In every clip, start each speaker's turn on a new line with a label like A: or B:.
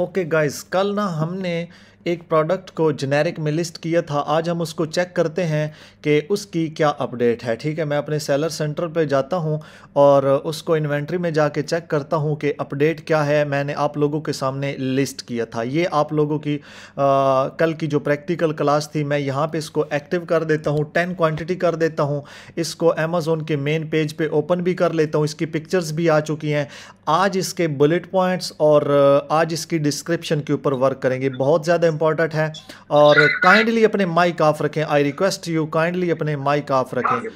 A: Okay guys कल ना हमने एक प्रोडक्ट को जेनेरिक में लिस्ट किया था आज हम उसको चेक करते हैं कि उसकी क्या अपडेट है ठीक है मैं अपने सेलर सेंटर पे जाता हूँ और उसको इन्वेंट्री में जाके चेक करता हूँ कि अपडेट क्या है मैंने आप लोगों के सामने लिस्ट किया था ये आप लोगों की आ, कल की जो प्रैक्टिकल क्लास थी मैं यहाँ पर इसको एक्टिव कर देता हूँ टेन क्वान्टिटी कर देता हूँ इसको अमेज़ोन के मेन पेज पर पे ओपन भी कर लेता हूँ इसकी पिक्चर्स भी आ चुकी हैं आज इसके बुलेट पॉइंट्स और आज इसकी डिस्क्रिप्शन के ऊपर वर्क करेंगे बहुत ज़्यादा इंपॉर्टेंट है और काइंडली अपने माइक ऑफ रखें आई रिक्वेस्ट यू काइंडली अपने माइक ऑफ रखें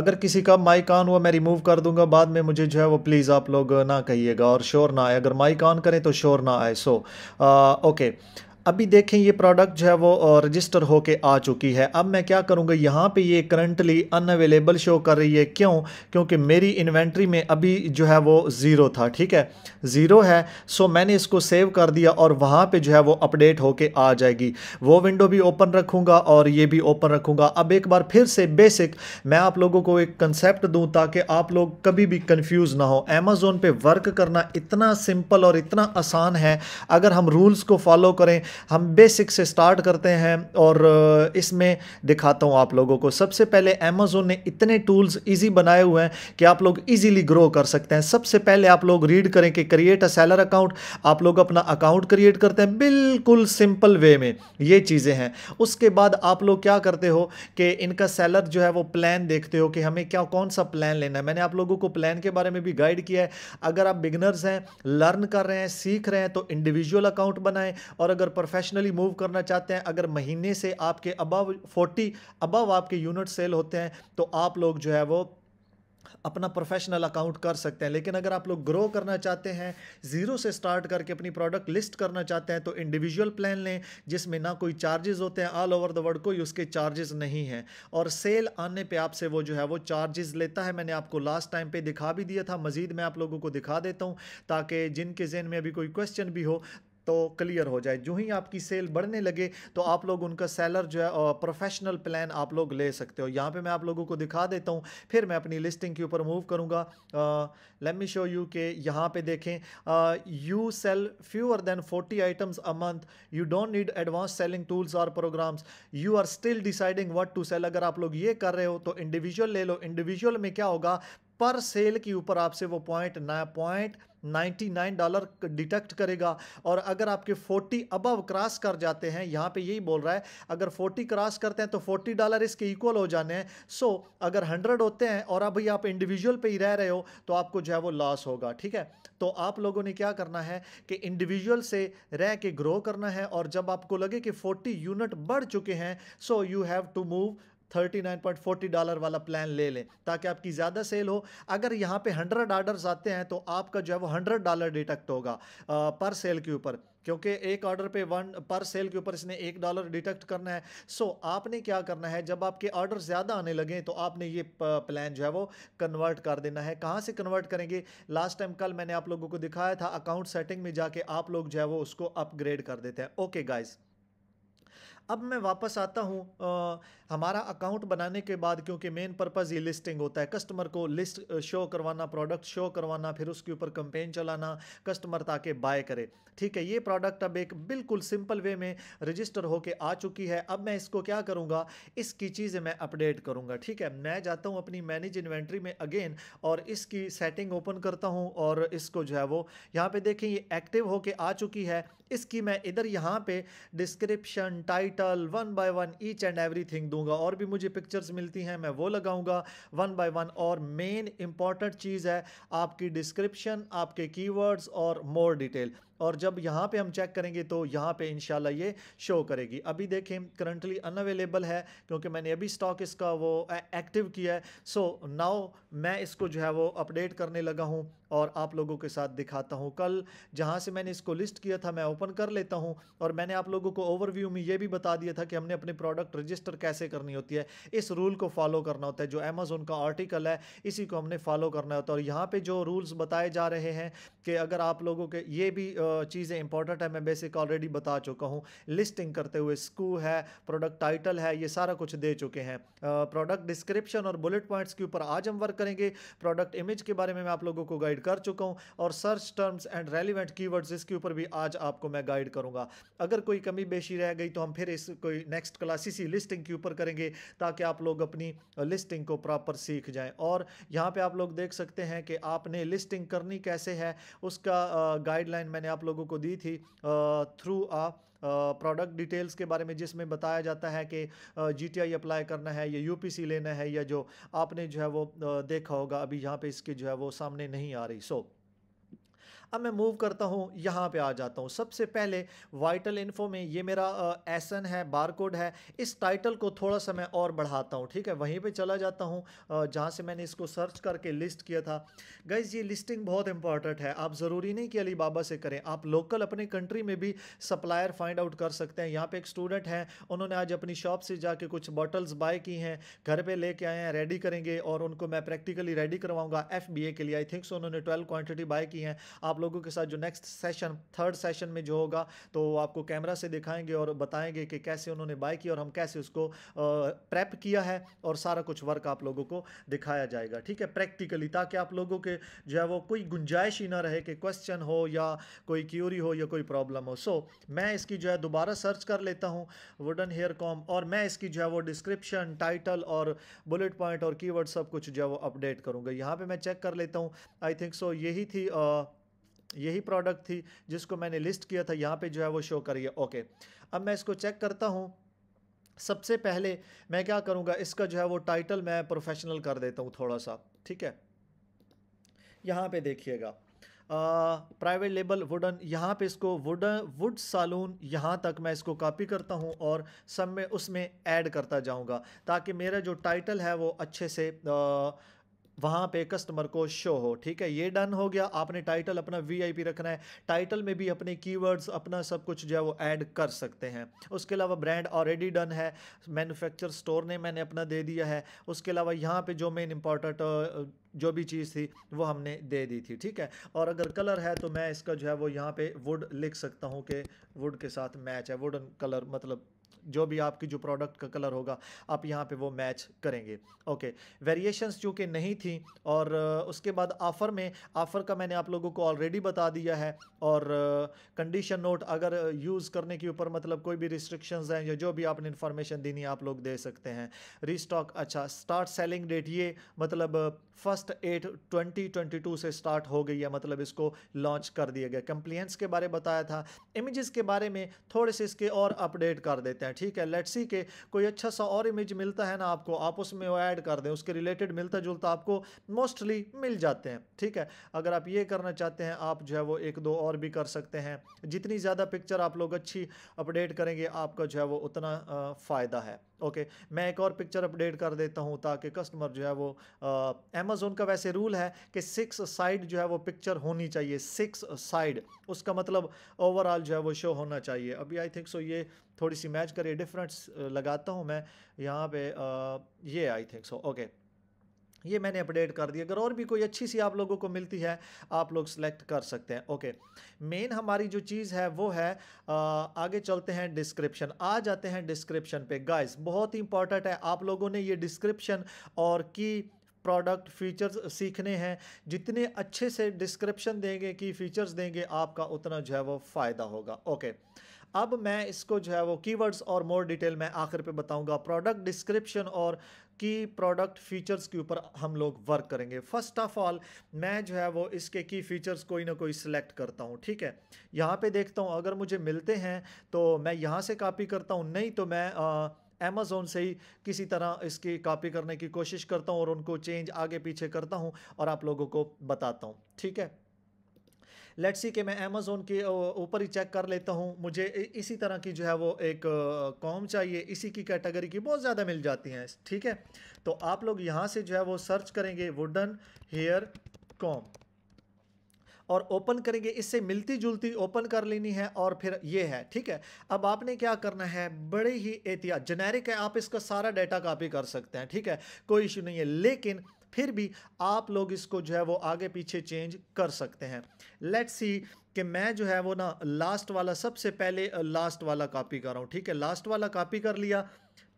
A: अगर किसी का माइक ऑन हुआ मैं रिमूव कर दूंगा बाद में मुझे जो है वो प्लीज़ आप लोग ना कहिएगा और शोर ना आए अगर माइक ऑन करें तो शोर ना आए सो so, ओके uh, अभी देखें ये प्रोडक्ट जो है वो रजिस्टर होके आ चुकी है अब मैं क्या करूँगा यहाँ पे ये करंटली अनअवेलेबल शो कर रही है क्यों क्योंकि मेरी इन्वेंट्री में अभी जो है वो ज़ीरो था ठीक है ज़ीरो है सो मैंने इसको सेव कर दिया और वहाँ पे जो है वो अपडेट होके आ जाएगी वो विंडो भी ओपन रखूँगा और ये भी ओपन रखूँगा अब एक बार फिर से बेसिक मैं आप लोगों को एक कंसेप्ट दूँ ताकि आप लोग कभी भी कन्फ्यूज़ ना हो अमेज़ोन पर वर्क करना इतना सिंपल और इतना आसान है अगर हम रूल्स को फॉलो करें हम बेसिक से स्टार्ट करते हैं और इसमें दिखाता हूँ आप लोगों को सबसे पहले अमेज़ोन ने इतने टूल्स ईजी बनाए हुए हैं कि आप लोग ईजिली ग्रो कर सकते हैं सबसे पहले आप लोग रीड करें कि क्रिएट अ सैलर अकाउंट आप लोग अपना अकाउंट क्रिएट करते हैं बिल्कुल सिंपल वे में ये चीज़ें हैं उसके बाद आप लोग क्या करते हो कि इनका सैलर जो है वो प्लान देखते हो कि हमें क्या कौन सा प्लान लेना है मैंने आप लोगों को प्लान के बारे में भी गाइड किया है अगर आप बिगनर्स हैं लर्न कर रहे हैं सीख रहे हैं तो इंडिविजुअल अकाउंट बनाएं और अगर प्रोफेशनली मूव करना चाहते हैं अगर महीने से आपके अबव फोर्टी अबव आपके यूनिट सेल होते हैं तो आप लोग जो है वो अपना प्रोफेशनल अकाउंट कर सकते हैं लेकिन अगर आप लोग ग्रो करना चाहते हैं ज़ीरो से स्टार्ट करके अपनी प्रोडक्ट लिस्ट करना चाहते हैं तो इंडिविजुअल प्लान लें जिसमें ना कोई चार्जेस होते हैं ऑल ओवर द वर्ल्ड कोई उसके चार्जेस नहीं हैं और सेल आने पे आपसे वो जो है वो चार्जेस लेता है मैंने आपको लास्ट टाइम पर दिखा भी दिया था मज़ीद मैं आप लोगों को दिखा देता हूँ ताकि जिनके जहन में अभी कोई क्वेश्चन भी हो तो क्लियर हो जाए जो ही आपकी सेल बढ़ने लगे तो आप लोग उनका सेलर जो है प्रोफेशनल प्लान आप लोग ले सकते हो यहाँ पे मैं आप लोगों को दिखा देता हूँ फिर मैं अपनी लिस्टिंग के ऊपर मूव करूँगा लेट मी शो यू के यहाँ पे देखें you sell fewer than forty items a month you don't need advance selling tools और programs you are still deciding what to sell अगर आप लोग ये कर रहे हो तो इंडिविजुअल ले लो इंडिविजुअल में क्या होगा पर सेल के ऊपर आपसे वो पॉइंट ना पॉइंट 99 डॉलर डिटेक्ट करेगा और अगर आपके 40 अबव क्रॉस कर जाते हैं यहाँ पे यही बोल रहा है अगर 40 क्रॉस करते हैं तो 40 डॉलर इसके इक्वल हो जाने हैं सो so, अगर 100 होते हैं और अभी आप इंडिविजुअल पे ही रह रहे हो तो आपको जो है वो लॉस होगा ठीक है तो आप लोगों ने क्या करना है कि इंडिविजुअल से रह के ग्रो करना है और जब आपको लगे कि फोर्टी यूनिट बढ़ चुके हैं so you have to move 39.40 dollar वाला प्लान ले लें ताकि आपकी ज़्यादा सेल हो अगर यहाँ पे 100 ऑर्डर्स आते हैं तो आपका जो है वो 100 डॉलर डिटक्ट होगा आ, पर सेल के ऊपर क्योंकि एक ऑर्डर पे वन पर सेल के ऊपर इसने एक डॉलर डिटेक्ट करना है सो आपने क्या करना है जब आपके ऑर्डर ज़्यादा आने लगे तो आपने ये प्लान जो है वो कन्वर्ट कर देना है कहाँ से कन्वर्ट करेंगे लास्ट टाइम कल मैंने आप लोगों को दिखाया था अकाउंट सेटिंग में जाके आप लोग जो है वो उसको अपग्रेड कर देते हैं ओके गाइज़ अब मैं वापस आता हूँ हमारा अकाउंट बनाने के बाद क्योंकि मेन पर्पज़ ये लिस्टिंग होता है कस्टमर को लिस्ट शो करवाना प्रोडक्ट शो करवाना फिर उसके ऊपर कंपेन चलाना कस्टमर ताकि बाय करे ठीक है ये प्रोडक्ट अब एक बिल्कुल सिंपल वे में रजिस्टर होकर आ चुकी है अब मैं इसको क्या करूँगा इसकी चीज़ें मैं अपडेट करूँगा ठीक है मैं जाता हूँ अपनी मैनेज इन्वेंट्री में अगेन और इसकी सेटिंग ओपन करता हूँ और इसको जो है वो यहाँ पर देखें ये एक्टिव होके आ चुकी है इसकी मैं इधर यहाँ पे description title one by one each and everything दूंगा और भी मुझे पिक्चर्स मिलती हैं मैं वो लगाऊंगा वन बाय वन और मेन इंपॉर्टेंट चीज़ है आपकी डिस्क्रिप्शन आपके कीवर्ड्स और मोर डिटेल और जब यहाँ पे हम चेक करेंगे तो यहाँ पे इन ये शो करेगी अभी देखें करंटली अनअवेलेबल है क्योंकि मैंने अभी स्टॉक इसका वो एक्टिव किया है सो नाउ मैं इसको जो है वो अपडेट करने लगा हूँ और आप लोगों के साथ दिखाता हूँ कल जहाँ से मैंने इसको लिस्ट किया था मैं ओपन कर लेता हूँ और मैंने आप लोगों को ओवरव्यू में ये भी बता दिया था कि हमने अपने प्रोडक्ट रजिस्टर कैसे करनी होती है इस रूल को फॉलो करना होता है जो अमेजोन का आर्टिकल है इसी को हमने फॉलो करना होता है और यहाँ पर जो रूल्स बताए जा रहे हैं कि अगर आप लोगों के ये भी आ, चीज़ें इंपॉर्टेंट है मैं बेसिक ऑलरेडी बता चुका हूँ लिस्टिंग करते हुए स्कू है प्रोडक्ट टाइटल है ये सारा कुछ दे चुके हैं प्रोडक्ट डिस्क्रिप्शन और बुलेट पॉइंट्स के ऊपर आज हम वर्क करेंगे प्रोडक्ट इमेज के बारे में मैं आप लोगों को गाइड कर चुका हूँ और search terms and relevant words इसके ऊपर भी आज आपको मैं गाइड करूँगा अगर कोई कमी बेशी रह गई तो हम फिर इस कोई नेक्स्ट क्लास इसी लिस्टिंग के ऊपर करेंगे ताकि आप लोग अपनी लिस्टिंग को प्रॉपर सीख जाए और यहाँ पर आप लोग देख सकते हैं कि आपने लिस्टिंग करनी कैसे है उसका गाइडलाइन मैंने आप लोगों को दी थी थ्रू आ प्रोडक्ट डिटेल्स के बारे में जिसमें बताया जाता है कि जी टी आई अप्लाई करना है या यू पी सी लेना है या जो आपने जो है वो देखा होगा अभी यहाँ पे इसकी जो है वो सामने नहीं आ रही सो so, अब मैं मूव करता हूँ यहाँ पे आ जाता हूँ सबसे पहले वाइटल इन्फो में ये मेरा एसन है बारकोड है इस टाइटल को थोड़ा सा मैं और बढ़ाता हूँ ठीक है वहीं पे चला जाता हूँ जहाँ से मैंने इसको सर्च करके लिस्ट किया था गाइज ये लिस्टिंग बहुत इंपॉर्टेंट है आप ज़रूरी नहीं कि अली बाबा से करें आप लोकल अपने कंट्री में भी सप्लायर फाइंड आउट कर सकते हैं यहाँ पर एक स्टूडेंट हैं उन्होंने आज अपनी शॉप से जाके कुछ बॉटल्स बाय की हैं घर पर लेके आए हैं रेडी करेंगे और उनको मैं प्रैक्टिकली रेडी करवाऊंगा एफ के लिए आई थिंक सो उन्होंने ट्वेल्व क्वान्टिटी बाय की हैं आप लोगों के साथ जो नेक्स्ट सेशन थर्ड सेशन में जो होगा तो आपको कैमरा से दिखाएंगे और बताएंगे कि कैसे उन्होंने बाय की और हम कैसे उसको प्रेप किया है और सारा कुछ वर्क आप लोगों को दिखाया जाएगा ठीक है प्रैक्टिकली ताकि आप लोगों के जो है वो कोई गुंजाइश ही ना रहे कि क्वेश्चन हो या कोई क्यूरी हो या कोई प्रॉब्लम हो सो so, मैं इसकी जो है दोबारा सर्च कर लेता हूँ वुडन हेयर कॉम और मैं इसकी जो है वो डिस्क्रिप्शन टाइटल और बुलेट पॉइंट और कीवर्ड सब कुछ जो है वो अपडेट करूँगा यहाँ पर मैं चेक कर लेता हूँ आई थिंक सो यही थी uh, यही प्रोडक्ट थी जिसको मैंने लिस्ट किया था यहाँ पे जो है वो शो करिए ओके अब मैं इसको चेक करता हूँ सबसे पहले मैं क्या करूँगा इसका जो है वो टाइटल मैं प्रोफेशनल कर देता हूँ थोड़ा सा ठीक है यहाँ पे देखिएगा प्राइवेट लेबल वुडन यहाँ पे इसको वुडन वुड सालून यहाँ तक मैं इसको कॉपी करता हूँ और सब में उसमें ऐड करता जाऊँगा ताकि मेरा जो टाइटल है वो अच्छे से आ, वहाँ पे कस्टमर को शो हो ठीक है ये डन हो गया आपने टाइटल अपना वीआईपी रखना है टाइटल में भी अपने कीवर्ड्स अपना सब कुछ जो है वो ऐड कर सकते हैं उसके अलावा ब्रांड ऑलरेडी डन है मैन्युफैक्चर स्टोर ने मैंने अपना दे दिया है उसके अलावा यहाँ पे जो मेन इंपॉर्टेंट जो भी चीज़ थी वो हमने दे दी थी ठीक है और अगर कलर है तो मैं इसका जो है वो यहाँ पे वुड लिख सकता हूँ कि वुड के साथ मैच है वुडन कलर मतलब जो भी आपकी जो प्रोडक्ट का कलर होगा आप यहाँ पे वो मैच करेंगे ओके वेरिएशंस जो कि नहीं थी और उसके बाद आफ़र में आफ़र का मैंने आप लोगों को ऑलरेडी बता दिया है और कंडीशन नोट अगर यूज़ करने के ऊपर मतलब कोई भी रिस्ट्रिक्शंस हैं या जो भी आपने इन्फॉर्मेशन देनी है आप लोग दे सकते हैं रीस्टॉक अच्छा स्टार्ट सेलिंग डेट ये मतलब फर्स्ट एट 2022 से स्टार्ट हो गई है मतलब इसको लॉन्च कर दिया गया कंप्लियंस के बारे बताया था इमेजेस के बारे में थोड़े से इसके और अपडेट कर देते हैं ठीक है लेट्स सी के कोई अच्छा सा और इमेज मिलता है ना आपको आप उसमें वो ऐड कर दें उसके रिलेटेड मिलता जुलता आपको मोस्टली मिल जाते हैं ठीक है अगर आप ये करना चाहते हैं आप जो है वो एक दो और भी कर सकते हैं जितनी ज़्यादा पिक्चर आप लोग अच्छी अपडेट करेंगे आपका जो है वो उतना फ़ायदा है ओके मैं एक और पिक्चर अपडेट कर देता हूँ ताकि कस्टमर जो है वो अमेज़ोन का वैसे रूल है कि सिक्स साइड जो है वो पिक्चर होनी चाहिए सिक्स साइड उसका मतलब ओवरऑल जो है वो शो होना चाहिए अभी आई थिंक सो ये थोड़ी सी मैच करिए डिफरेंस लगाता हूँ मैं यहाँ पे आ, ये आई थिंक सो ओके ये मैंने अपडेट कर दिया अगर और भी कोई अच्छी सी आप लोगों को मिलती है आप लोग सेलेक्ट कर सकते हैं ओके मेन हमारी जो चीज़ है वो है आ, आगे चलते हैं डिस्क्रिप्शन आ जाते हैं डिस्क्रिप्शन पे गाइस बहुत ही इंपॉर्टेंट है आप लोगों ने ये डिस्क्रिप्शन और की प्रोडक्ट फीचर्स सीखने हैं जितने अच्छे से डिस्क्रिप्शन देंगे की फीचर्स देंगे आपका उतना जो है वो फ़ायदा होगा ओके अब मैं इसको जो है वो कीवर्ड्स और मोर डिटेल मैं आखिर पे बताऊंगा प्रोडक्ट डिस्क्रिप्शन और की प्रोडक्ट फीचर्स के ऊपर हम लोग वर्क करेंगे फर्स्ट ऑफ ऑल मैं जो है वो इसके की फीचर्स कोई ना कोई सिलेक्ट करता हूँ ठीक है यहाँ पे देखता हूँ अगर मुझे मिलते हैं तो मैं यहाँ से कॉपी करता हूँ नहीं तो मैं आ, अमेज़ोन से ही किसी तरह इसकी कॉपी करने की कोशिश करता हूँ और उनको चेंज आगे पीछे करता हूँ और आप लोगों को बताता हूँ ठीक है लेट्स सी कि मैं अमेज़ोन के ऊपर ही चेक कर लेता हूँ मुझे इसी तरह की जो है वो एक कॉम चाहिए इसी की कैटेगरी की बहुत ज़्यादा मिल जाती हैं ठीक है तो आप लोग यहाँ से जो है वो सर्च करेंगे वुडन हेयर कॉम और ओपन करेंगे इससे मिलती जुलती ओपन कर लेनी है और फिर ये है ठीक है अब आपने क्या करना है बड़े ही एहतियात जेनेरिक है आप इसका सारा डाटा कॉपी कर सकते हैं ठीक है कोई इशू नहीं है लेकिन फिर भी आप लोग इसको जो है वो आगे पीछे चेंज कर सकते हैं लेट्स सी कि मैं जो है वो ना लास्ट वाला सबसे पहले लास्ट वाला कॉपी कर रहा हूँ ठीक है लास्ट वाला कॉपी कर लिया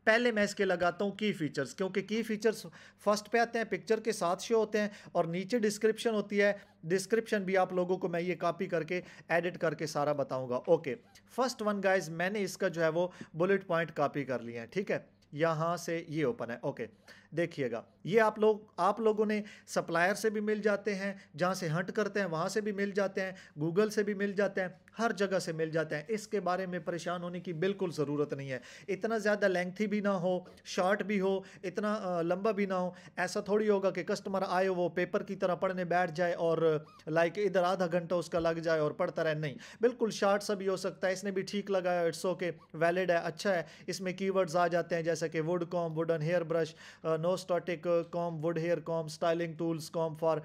A: पहले मैं इसके लगाता हूँ की फीचर्स क्योंकि की फीचर्स फर्स्ट पे आते हैं पिक्चर के साथ शो होते हैं और नीचे डिस्क्रिप्शन होती है डिस्क्रिप्शन भी आप लोगों को मैं ये कॉपी करके एडिट करके सारा बताऊंगा ओके फर्स्ट वन गाइज मैंने इसका जो है वो बुलेट पॉइंट कॉपी कर लिया है ठीक है यहाँ से ये ओपन है ओके देखिएगा ये आप लोग आप लोगों ने सप्लायर से भी मिल जाते हैं जहाँ से हंट करते हैं वहाँ से भी मिल जाते हैं गूगल से भी मिल जाते हैं हर जगह से मिल जाते हैं इसके बारे में परेशान होने की बिल्कुल ज़रूरत नहीं है इतना ज़्यादा लेंथी भी ना हो शॉर्ट भी हो इतना लंबा भी ना हो ऐसा थोड़ी होगा कि कस्टमर आए वो पेपर की तरह पढ़ने बैठ जाए और लाइक इधर आधा घंटा उसका लग जाए और पढ़ता रहे नहीं बिल्कुल शॉर्ट सा भी हो सकता है इसने भी ठीक लगाया इट्स ओके वैलिड है अच्छा है इसमें कीवर्ड्स आ जाते हैं जैसे कि wood comb wooden hair brush no static comb wood hair comb styling tools comb for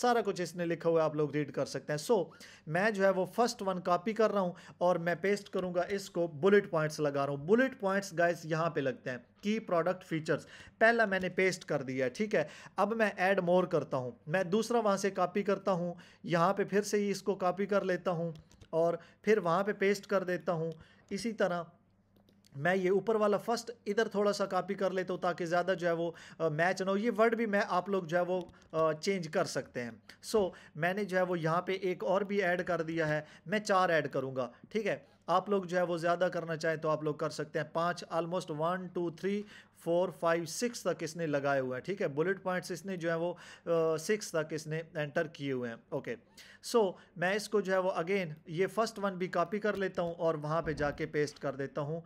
A: सारा कुछ इसने लिखा हुआ है आप लोग रीड कर सकते हैं सो so, मैं जो है वो फर्स्ट वन कॉपी कर रहा हूँ और मैं पेस्ट करूँगा इसको बुलेट पॉइंट्स लगा रहा हूँ बुलेट पॉइंट्स गाइस यहाँ पे लगते हैं की प्रोडक्ट फीचर्स पहला मैंने पेस्ट कर दिया ठीक है अब मैं ऐड मोर करता हूँ मैं दूसरा वहाँ से कॉपी करता हूँ यहाँ पर फिर से ही इसको कॉपी कर लेता हूँ और फिर वहाँ पर पे पेस्ट कर देता हूँ इसी तरह मैं ये ऊपर वाला फर्स्ट इधर थोड़ा सा कॉपी कर लेता हूँ ताकि ज़्यादा जो है वो मैच ना हो ये वर्ड भी मैं आप लोग जो है वो चेंज कर सकते हैं सो so, मैंने जो है वो यहाँ पे एक और भी ऐड कर दिया है मैं चार ऐड करूँगा ठीक है आप लोग जो है वो ज़्यादा करना चाहें तो आप लोग कर सकते हैं पाँच almost one two three four five six तक इसने लगाए हुए हैं ठीक है बुलेट पॉइंट्स इसने जो है वो सिक्स uh, तक इसने एंटर किए हुए हैं ओके सो मैं इसको जो है वो अगेन ये फर्स्ट वन भी कॉपी कर लेता हूँ और वहाँ पे जाके पेस्ट कर देता हूँ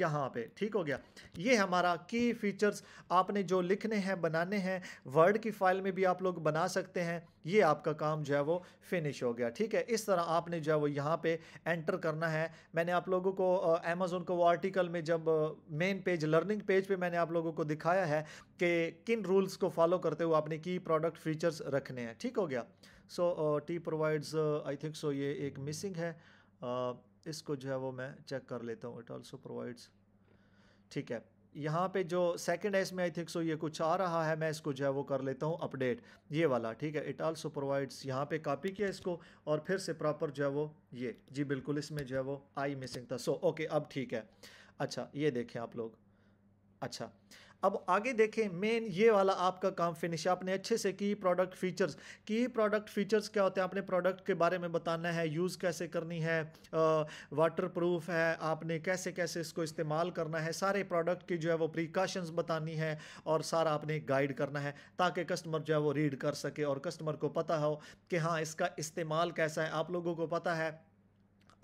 A: यहाँ पे ठीक हो गया ये हमारा की फीचर्स आपने जो लिखने हैं बनाने हैं वर्ड की फाइल में भी आप लोग बना सकते हैं ये आपका काम जो है वो फिनिश हो गया ठीक है इस तरह आपने जो है वो यहाँ पे एंटर करना है मैंने आप लोगों को अमेज़ोन को वो आर्टिकल में जब मेन पेज लर्निंग पेज पे मैंने आप लोगों को दिखाया है कि किन रूल्स को फॉलो करते हुए आपने की प्रोडक्ट फीचर्स रखने हैं ठीक हो गया so it provides I think so ये एक मिसिंग है uh, इसको जो है वो मैं चेक कर लेता हूँ इट ऑल्सो प्रोवाइड्स ठीक है यहाँ पे जो सेकंड है इसमें आई थिंक सो ये कुछ आ रहा है मैं इसको जो है वो कर लेता हूँ अपडेट ये वाला ठीक है इट ऑल्सो प्रोवाइड्स यहाँ पे कॉपी किया इसको और फिर से प्रॉपर जो है वो ये जी बिल्कुल इसमें जो है वो आई मिसिंग था सो ओके अब ठीक है अच्छा ये देखें आप लोग अच्छा अब आगे देखें मेन ये वाला आपका काम फिनिश है आपने अच्छे से की प्रोडक्ट फीचर्स की प्रोडक्ट फीचर्स क्या होते हैं आपने प्रोडक्ट के बारे में बताना है यूज़ कैसे करनी है वाटर प्रूफ है आपने कैसे कैसे इसको इस्तेमाल करना है सारे प्रोडक्ट की जो है वो प्रिकॉशंस बतानी है और सारा आपने गाइड करना है ताकि कस्टमर जो है वो रीड कर सके और कस्टमर को पता हो कि हाँ इसका इस्तेमाल कैसा है आप लोगों को पता है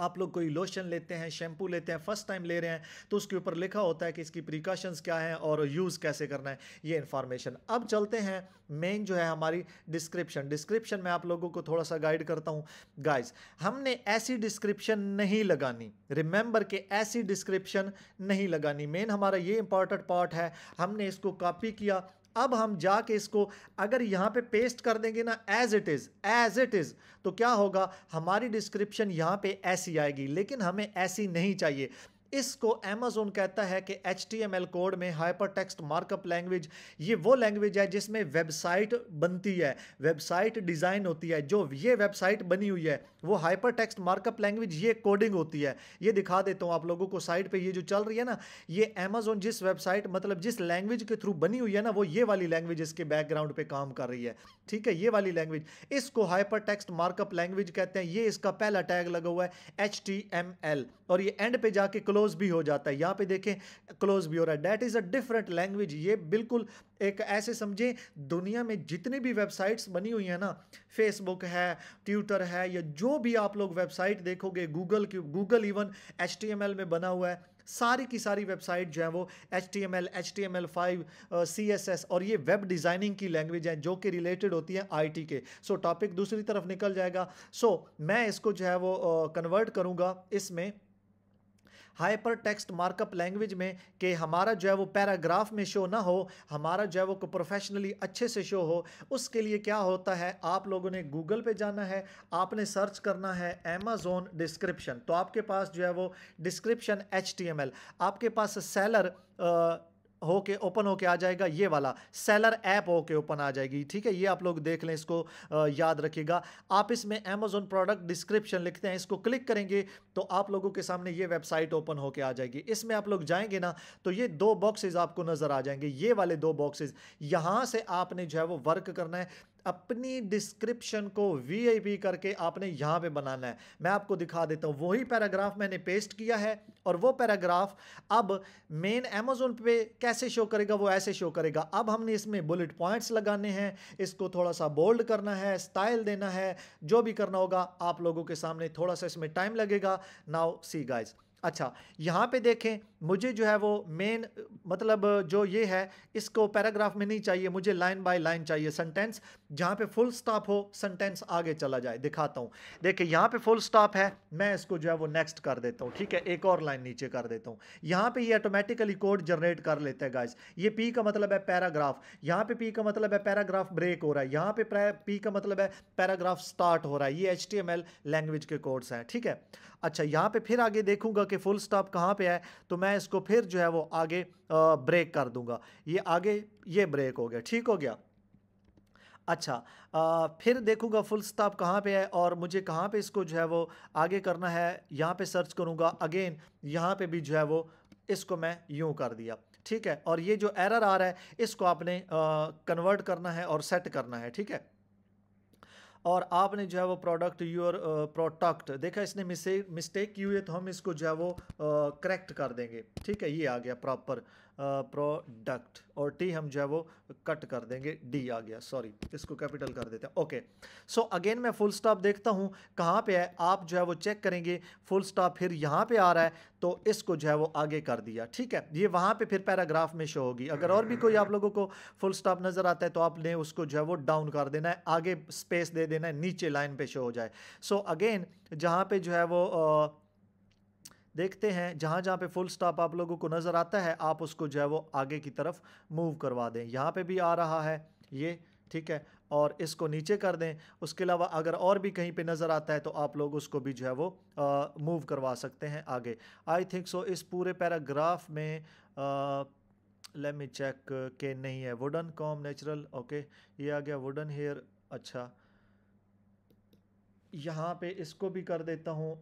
A: आप लोग कोई लोशन लेते हैं शैम्पू लेते हैं फर्स्ट टाइम ले रहे हैं तो उसके ऊपर लिखा होता है कि इसकी प्रिकॉशंस क्या है और यूज़ कैसे करना है ये इन्फॉर्मेशन अब चलते हैं मेन जो है हमारी डिस्क्रिप्शन डिस्क्रिप्शन में आप लोगों को थोड़ा सा गाइड करता हूँ गाइज हमने ऐसी डिस्क्रिप्शन नहीं लगानी रिमेंबर के ऐसी डिस्क्रिप्शन नहीं लगानी मेन हमारा ये इंपॉर्टेंट पार्ट है हमने इसको कॉपी किया अब हम जाके इसको अगर यहाँ पे पेस्ट कर देंगे ना as it is as it is तो क्या होगा हमारी डिस्क्रिप्शन यहाँ पे ऐसी आएगी लेकिन हमें ऐसी नहीं चाहिए इसको अमेजोन कहता है कि एच कोड में हाइपर टेक्स्ट मार्कअप लैंग्वेज ये वो लैंग्वेज है जिसमें वेबसाइट बनती है वेबसाइट डिज़ाइन होती है जो ये वेबसाइट बनी हुई है वो हाइपर टेक्स्ट मार्कअप लैंग्वेज ये कोडिंग होती है ये दिखा देता हूँ आप लोगों को साइट पे ये जो चल रही है ना ये अमेजोन जिस वेबसाइट मतलब जिस लैंग्वेज के थ्रू बनी हुई है ना वो ये वाली लैंग्वेज इसके बैकग्राउंड पर काम कर रही है ठीक है ये वाली लैंग्वेज इसको हाइपर टेक्स्ट मार्कअप लैंग्वेज कहते हैं ये इसका पहला टैग लगा हुआ है एच और ये एंड पे जाके क्लोज भी हो जाता है यहाँ पे देखें क्लोज भी हो रहा है that is a different language ये बिल्कुल एक ऐसे समझें दुनिया में जितनी भी वेबसाइट्स बनी हुई हैं ना फेसबुक है ट्विटर है या जो भी आप लोग वेबसाइट देखोगे गूगल की गूगल इवन एच में बना हुआ है सारी की सारी वेबसाइट जो है वो H T M L H T M L five C S S और ये वेब डिज़ाइनिंग की लैंग्वेज हैं जो कि रिलेटेड होती है आई टी के सो so, टॉपिक दूसरी तरफ निकल जाएगा सो so, मैं इसको जो है वो कन्वर्ट uh, करूँगा इसमें हाइपर टेक्स्ट मार्कअप लैंग्वेज में कि हमारा जो है वो पैराग्राफ में शो ना हो हमारा जो है वो प्रोफेशनली अच्छे से शो हो उसके लिए क्या होता है आप लोगों ने गूगल पे जाना है आपने सर्च करना है अमेजोन डिस्क्रिप्शन तो आपके पास जो है वो डिस्क्रिप्शन एच आपके पास सेलर होके ओपन होके आ जाएगा ये वाला सेलर ऐप होके ओपन आ जाएगी ठीक है ये आप लोग देख लें इसको याद रखिएगा आप इसमें अमेजोन प्रोडक्ट डिस्क्रिप्शन लिखते हैं इसको क्लिक करेंगे तो आप लोगों के सामने ये वेबसाइट ओपन होके आ जाएगी इसमें आप लोग जाएंगे ना तो ये दो बॉक्सेज आपको नज़र आ जाएंगे ये वाले दो बॉक्सेज यहाँ से आपने जो है वो वर्क करना है अपनी डिस्क्रिप्शन को वी करके आपने यहाँ पे बनाना है मैं आपको दिखा देता हूँ वही पैराग्राफ मैंने पेस्ट किया है और वो पैराग्राफ अब मेन अमेजोन पे कैसे शो करेगा वो ऐसे शो करेगा अब हमने इसमें बुलेट पॉइंट्स लगाने हैं इसको थोड़ा सा बोल्ड करना है स्टाइल देना है जो भी करना होगा आप लोगों के सामने थोड़ा सा इसमें टाइम लगेगा नाउ सी गाइज अच्छा यहाँ पे देखें मुझे जो है वो मेन मतलब जो ये है इसको पैराग्राफ में नहीं चाहिए मुझे लाइन बाय लाइन चाहिए सेंटेंस जहाँ पे फुल स्टॉप हो सेंटेंस आगे चला जाए दिखाता हूँ देखिए यहाँ पे फुल स्टॉप है मैं इसको जो है वो नेक्स्ट कर देता हूँ ठीक है एक और लाइन नीचे कर देता हूँ यहाँ पे ये ऑटोमेटिकली कोड जनरेट कर लेते हैं गाइज ये पी का मतलब है पैराग्राफ यहाँ पे पी का मतलब है पैराग्राफ ब्रेक हो रहा है यहाँ पे पी का मतलब है पैराग्राफ स्टार्ट हो रहा है ये एच लैंग्वेज के कोड्स हैं ठीक है अच्छा यहाँ पे फिर आगे देखूंगा कि फुल स्टॉप कहाँ पे है तो मैं मैं इसको फिर जो है वो आगे ब्रेक कर दूंगा ये आगे ये ब्रेक हो गया ठीक हो गया अच्छा आ, फिर देखूंगा फुल स्टॉप कहाँ पे है और मुझे कहाँ पे इसको जो है वो आगे करना है यहाँ पे सर्च करूँगा अगेन यहाँ पे भी जो है वो इसको मैं यूँ कर दिया ठीक है और ये जो एरर आ रहा है इसको आपने कन्वर्ट करना है और सेट करना है ठीक है और आपने जो है वो प्रोडक्ट योर प्रोडक्ट देखा इसने मिस्टेक की हुई है तो हम इसको जो है वो करेक्ट uh, कर देंगे ठीक है ये आ गया प्रॉपर प्रोडक्ट और टी हम जो है वो कट कर देंगे डी आ गया सॉरी इसको कैपिटल कर देते हैं ओके सो अगेन मैं फुल स्टॉप देखता हूँ कहाँ पे है आप जो है वो चेक करेंगे फुल स्टॉप फिर यहाँ पे आ रहा है तो इसको जो है वो आगे कर दिया ठीक है ये वहाँ पे फिर पैराग्राफ में शो होगी अगर और भी कोई आप लोगों को फुल स्टॉप नज़र आता है तो आपने उसको जो है वो डाउन कर देना है आगे स्पेस दे देना है नीचे लाइन पर शो हो जाए सो अगेन जहाँ पर जो है वो आ, देखते हैं जहाँ जहाँ पे फुल स्टॉप आप लोगों को नज़र आता है आप उसको जो है वो आगे की तरफ मूव करवा दें यहाँ पे भी आ रहा है ये ठीक है और इसको नीचे कर दें उसके अलावा अगर और भी कहीं पे नज़र आता है तो आप लोग उसको भी जो है वो मूव करवा सकते हैं आगे आई थिंक सो इस पूरे पैराग्राफ में ले मी चेक के नहीं है वुडन कॉम नेचुरल ओके ये आ गया वुडन हेयर अच्छा यहाँ पे इसको भी कर देता हूँ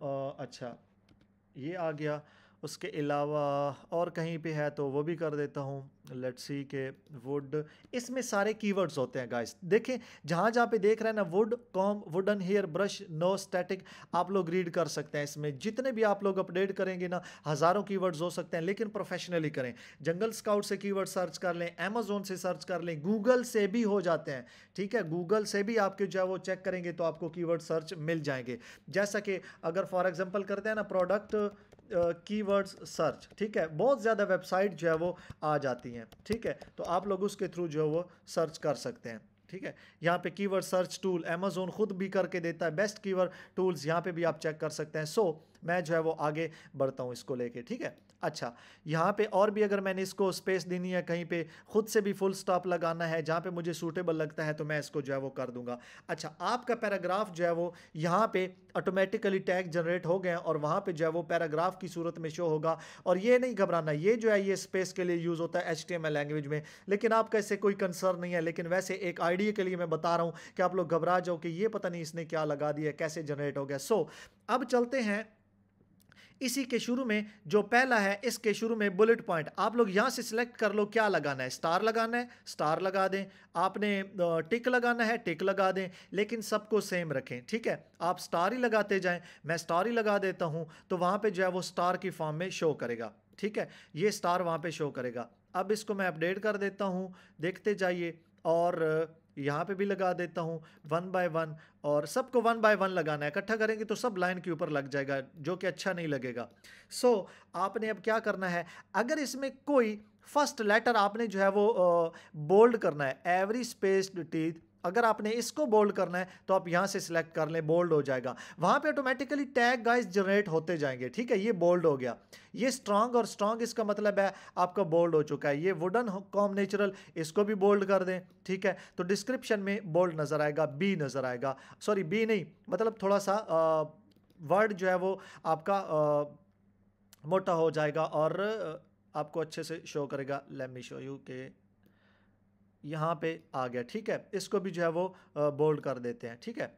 A: अच्छा ये आ गया उसके अलावा और कहीं पे है तो वो भी कर देता हूँ लेट्स सी के वुड इसमें सारे कीवर्ड्स होते हैं गाइस देखें जहाँ जहाँ पे देख रहे हैं ना wood comb wooden hair brush no static आप लोग रीड कर सकते हैं इसमें जितने भी आप लोग अपडेट करेंगे ना हज़ारों कीवर्ड्स हो सकते हैं लेकिन प्रोफेशनली करें जंगल स्काउट से कीवर्ड सर्च कर लें अमेजोन से सर्च कर लें गूगल से भी हो जाते हैं ठीक है गूगल से भी आपके जो है वो चेक करेंगे तो आपको की सर्च मिल जाएंगे जैसा कि अगर फॉर एग्ज़ाम्पल करते हैं ना प्रोडक्ट कीवर्ड्स सर्च ठीक है बहुत ज़्यादा वेबसाइट जो है वो आ जाती हैं ठीक है तो आप लोग उसके थ्रू जो है वो सर्च कर सकते हैं ठीक है यहाँ पे कीवर्ड सर्च टूल अमेजोन खुद भी करके देता है बेस्ट कीवर्ड टूल्स यहाँ पे भी आप चेक कर सकते हैं सो so, मैं जो है वो आगे बढ़ता हूँ इसको लेके ठीक है अच्छा यहाँ पे और भी अगर मैंने इसको स्पेस देनी है कहीं पे खुद से भी फुल स्टॉप लगाना है जहाँ पे मुझे सूटेबल लगता है तो मैं इसको जो है वो कर दूंगा अच्छा आपका पैराग्राफ जो है वो यहाँ पे ऑटोमेटिकली टैग जनरेट हो गए हैं और वहाँ पे जो है वो पैराग्राफ की सूरत में शो होगा और ये नहीं घबराना ये जो है ये स्पेस के लिए यूज़ होता है एच लैंग्वेज में लेकिन आपका इससे कोई कंसर्न नहीं है लेकिन वैसे एक आइडिया के लिए मैं बता रहा हूँ कि आप लोग घबरा जाओ कि ये पता नहीं इसने क्या लगा दिया कैसे जनरेट हो गया सो अब चलते हैं इसी के शुरू में जो पहला है इसके शुरू में बुलेट पॉइंट आप लोग यहाँ से सिलेक्ट कर लो क्या लगाना है स्टार लगाना है स्टार लगा दें आपने टिक लगाना है टिक लगा दें लेकिन सबको सेम रखें ठीक है आप स्टार ही लगाते जाएं मैं स्टार ही लगा देता हूँ तो वहाँ पर जो है वो स्टार की फॉर्म में शो करेगा ठीक है ये स्टार वहाँ पर शो करेगा अब इसको मैं अपडेट कर देता हूँ देखते जाइए और यहाँ पे भी लगा देता हूँ वन बाय वन और सबको वन बाय वन लगाना है इकट्ठा करेंगे तो सब लाइन के ऊपर लग जाएगा जो कि अच्छा नहीं लगेगा सो so, आपने अब क्या करना है अगर इसमें कोई फर्स्ट लेटर आपने जो है वो बोल्ड करना है एवरी स्पेस्ड टीथ अगर आपने इसको बोल्ड करना है तो आप यहाँ से सिलेक्ट कर लें बोल्ड हो जाएगा वहाँ पे ऑटोमेटिकली टैग गाइस जनरेट होते जाएंगे ठीक है ये बोल्ड हो गया ये स्ट्रांग और स्ट्रांग इसका मतलब है आपका बोल्ड हो चुका है ये वुडन कॉम नेचुरल इसको भी बोल्ड कर दें ठीक है तो डिस्क्रिप्शन में बोल्ड नज़र आएगा बी नज़र आएगा सॉरी बी नहीं मतलब थोड़ा सा वर्ड जो है वो आपका आ, मोटा हो जाएगा और आपको अच्छे से शो करेगा लेट मी शो यू के यहाँ पे आ गया ठीक है इसको भी जो है वो बोल्ड कर देते हैं ठीक है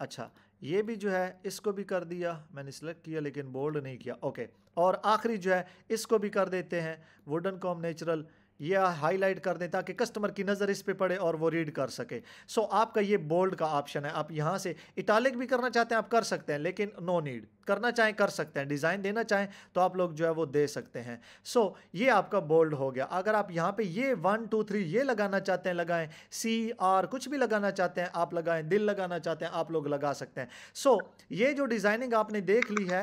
A: अच्छा ये भी जो है इसको भी कर दिया मैंने सिलेक्ट किया लेकिन बोल्ड नहीं किया ओके और आखिरी जो है इसको भी कर देते हैं वुडन कॉम नेचुरल यह हाईलाइट कर दें ताकि कस्टमर की नज़र इस पे पड़े और वो रीड कर सके सो so, आपका ये बोल्ड का ऑप्शन है आप यहाँ से इटालिक भी करना चाहते हैं आप कर सकते हैं लेकिन नो नीड करना चाहें कर सकते हैं डिज़ाइन देना चाहें तो आप लोग जो है वो दे सकते हैं सो so, ये आपका बोल्ड हो गया अगर आप यहाँ पे ये वन टू थ्री ये लगाना चाहते हैं लगाएं सी आर कुछ भी लगाना चाहते हैं आप लगाएं दिल लगाना चाहते हैं आप लोग लगा सकते हैं सो so, ये जो डिज़ाइनिंग आपने देख ली है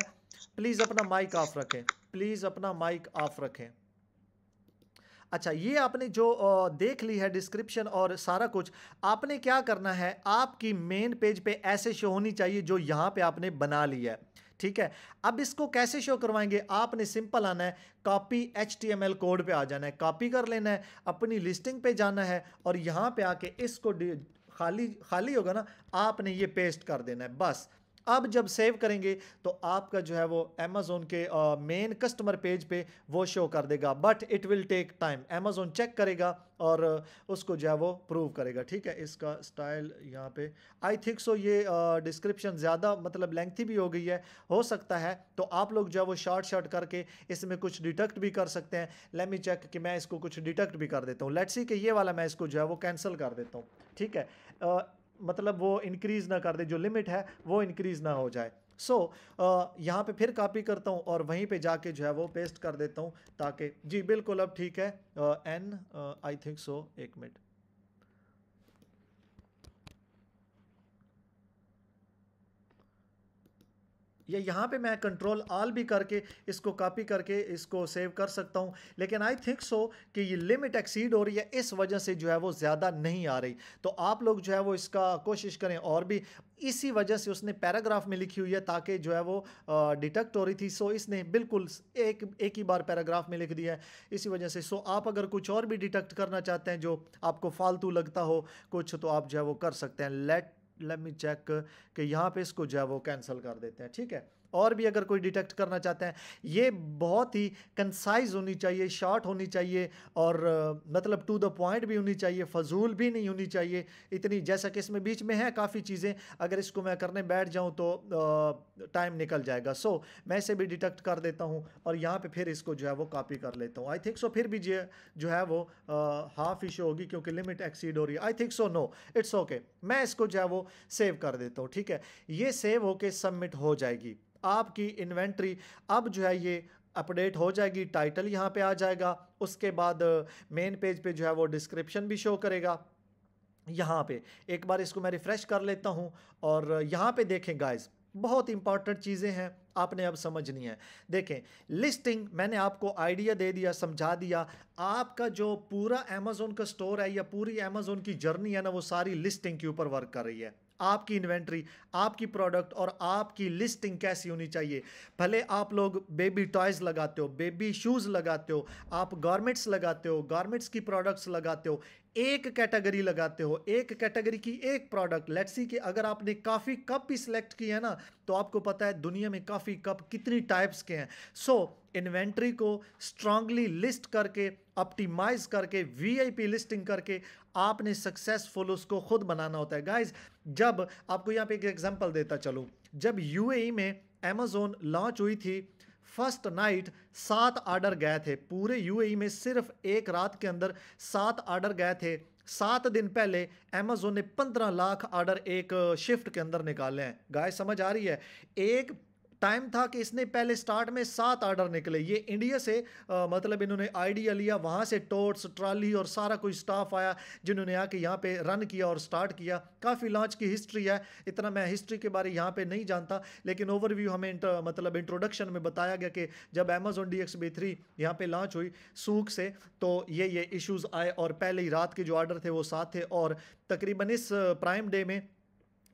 A: प्लीज़ अपना माइक ऑफ रखें प्लीज़ अपना माइक ऑफ रखें अच्छा ये आपने जो देख ली है डिस्क्रिप्शन और सारा कुछ आपने क्या करना है आपकी मेन पेज पे ऐसे शो होनी चाहिए जो यहाँ पे आपने बना ली है ठीक है अब इसको कैसे शो करवाएंगे आपने सिंपल आना है कॉपी एच कोड पे आ जाना है कॉपी कर लेना है अपनी लिस्टिंग पे जाना है और यहाँ पे आके इसको खाली खाली होगा ना आपने ये पेस्ट कर देना है बस अब जब सेव करेंगे तो आपका जो है वो अमेज़ोन के मेन कस्टमर पेज पे वो शो कर देगा but it will take time Amazon check करेगा और उसको जो है वो प्रूव करेगा ठीक है इसका स्टाइल यहाँ पे आई थिंक सो ये डिस्क्रिप्शन ज़्यादा मतलब लेंथी भी हो गई है हो सकता है तो आप लोग जो है वो शॉर्ट शॉर्ट करके इसमें कुछ डिटेक्ट भी कर सकते हैं लेट मी चेक कि मैं इसको कुछ डिटेक्ट भी कर देता हूँ लेट्स सी कि ये वाला मैं इसको जो है वो कैंसिल कर देता हूँ ठीक है uh, मतलब वो इंक्रीज़ ना कर दे जो लिमिट है वो इंक्रीज़ ना हो जाए सो so, यहाँ पे फिर कॉपी करता हूँ और वहीं पे जाके जो है वो पेस्ट कर देता हूँ ताकि जी बिल्कुल अब ठीक है एन आई थिंक सो एक मिनट या यहाँ पे मैं कंट्रोल आल भी करके इसको कॉपी करके इसको सेव कर सकता हूँ लेकिन आई थिंक सो कि ये लिमिट एक्सीड हो रही है इस वजह से जो है वो ज़्यादा नहीं आ रही तो आप लोग जो है वो इसका कोशिश करें और भी इसी वजह से उसने पैराग्राफ में लिखी हुई है ताकि जो है वो डिटेक्ट हो रही थी सो इसने बिल्कुल एक एक ही बार पैराग्राफ में लिख दिया है इसी वजह से सो आप अगर कुछ और भी डिटेक्ट करना चाहते हैं जो आपको फालतू लगता हो कुछ तो आप जो है वो कर सकते हैं लेट लेट मी चेक कि यहाँ पे इसको जो है वो कैंसिल कर देते हैं ठीक है और भी अगर कोई डिटेक्ट करना चाहते हैं ये बहुत ही कंसाइज होनी चाहिए शॉर्ट होनी चाहिए और मतलब टू द पॉइंट भी होनी चाहिए फजूल भी नहीं होनी चाहिए इतनी जैसा कि इसमें बीच में है काफ़ी चीज़ें अगर इसको मैं करने बैठ जाऊँ तो टाइम निकल जाएगा सो so, मैं इसे भी डिटेक्ट कर देता हूँ और यहाँ पर फिर इसको जो है वो कापी कर लेता हूँ आई थिंक सो फिर भी जो है वो हाफ इशू होगी क्योंकि लिमिट एक्सीड हो रही है I think so no it's okay मैं इसको जो है वो सेव कर देता हूँ ठीक है ये सेव होके सबमिट हो जाएगी आपकी इन्वेंट्री अब जो है ये अपडेट हो जाएगी टाइटल यहाँ पे आ जाएगा उसके बाद मेन पेज पे जो है वो डिस्क्रिप्शन भी शो करेगा यहाँ पे एक बार इसको मैं रिफ़्रेश कर लेता हूँ और यहाँ पे देखें गाइस बहुत इंपॉर्टेंट चीज़ें हैं आपने अब समझनी है देखें लिस्टिंग मैंने आपको आइडिया दे दिया समझा दिया आपका जो पूरा अमेज़ोन का स्टोर है या पूरी अमेज़ोन की जर्नी है ना वो सारी लिस्टिंग के ऊपर वर्क कर रही है आपकी इन्वेंट्री आपकी प्रोडक्ट और आपकी लिस्टिंग कैसी होनी चाहिए भले आप लोग बेबी टॉयज़ लगाते हो बेबी शूज़ लगाते हो आप गारमेंट्स लगाते हो गारमेंट्स की प्रोडक्ट्स लगाते हो एक कैटेगरी लगाते हो एक कैटेगरी की एक प्रोडक्ट लेट्स सी कि अगर आपने काफ़ी कप भी सिलेक्ट किया है ना तो आपको पता है दुनिया में काफ़ी कप कितनी टाइप्स के हैं सो so, इन्वेंट्री को स्ट्रांगली लिस्ट करके ऑप्टिमाइज करके वीआईपी लिस्टिंग करके आपने सक्सेसफुल उसको खुद बनाना होता है गाइस जब आपको यहाँ पे एक एग्जांपल देता चलूँ जब यूएई e में अमेजोन लॉन्च हुई थी फर्स्ट नाइट सात आर्डर गए थे पूरे यूएई e में सिर्फ एक रात के अंदर सात आर्डर गए थे सात दिन पहले अमेजोन ने पंद्रह लाख आर्डर एक शिफ्ट के अंदर निकाले हैं गाय समझ आ रही है एक टाइम था कि इसने पहले स्टार्ट में सात आर्डर निकले ये इंडिया से आ, मतलब इन्होंने आइडिया लिया वहाँ से टोर्स ट्राली और सारा कोई स्टाफ आया जिन्होंने आके यहाँ पे रन किया और स्टार्ट किया काफ़ी लॉन्च की हिस्ट्री है इतना मैं हिस्ट्री के बारे यहाँ पे नहीं जानता लेकिन ओवरव्यू हमें इंटर, मतलब इंट्रोडक्शन में बताया गया कि जब Amazon D X B three यहाँ पर लॉन्च हुई सूख से तो ये ये इशूज़ आए और पहले ही रात के जो आर्डर थे वो साथ थे और तकरीबन इस प्राइम डे में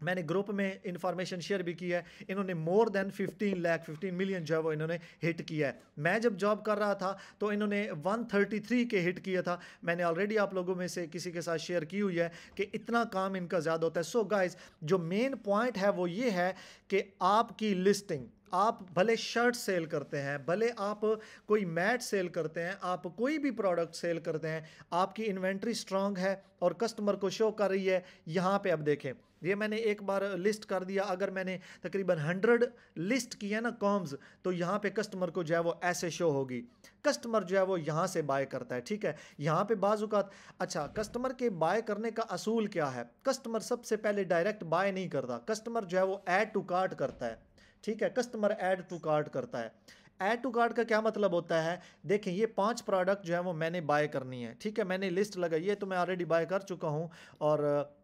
A: मैंने ग्रुप में इन्फॉर्मेशन शेयर भी की है इन्होंने मोर देन 15 लाख 15 मिलियन जो है वो इन्होंने हिट किया है मैं जब जॉब कर रहा था तो इन्होंने 133 के हिट किया था मैंने ऑलरेडी आप लोगों में से किसी के साथ शेयर की हुई है कि इतना काम इनका ज़्यादा होता है सो so गाइज जो मेन पॉइंट है वो ये है कि आपकी लिस्टिंग आप भले शर्ट सेल करते हैं भले आप कोई मैट सेल करते हैं आप कोई भी प्रोडक्ट सेल करते हैं आपकी इन्वेंट्री स्ट्रांग है और कस्टमर को शो कर रही है यहाँ पे अब देखें ये मैंने एक बार लिस्ट कर दिया अगर मैंने तकरीबन हंड्रेड लिस्ट की है ना कॉम्स तो यहाँ पे कस्टमर को जो है वो ऐसे शो होगी कस्टमर जो है वो यहाँ से बाय करता है ठीक है यहाँ पे बाजूकात अच्छा कस्टमर के बाय करने का असूल क्या है कस्टमर सबसे पहले डायरेक्ट बाय नहीं करता कस्टमर जो है वो ऐड टू कार्ट करता है ठीक है कस्टमर ऐड टू कार्ट करता है ऐड टू कार्ड का क्या मतलब होता है देखें ये पांच प्रोडक्ट जो है वो मैंने बाय करनी है ठीक है मैंने लिस्ट लगाई है तो मैं ऑलरेडी बाय कर चुका हूँ और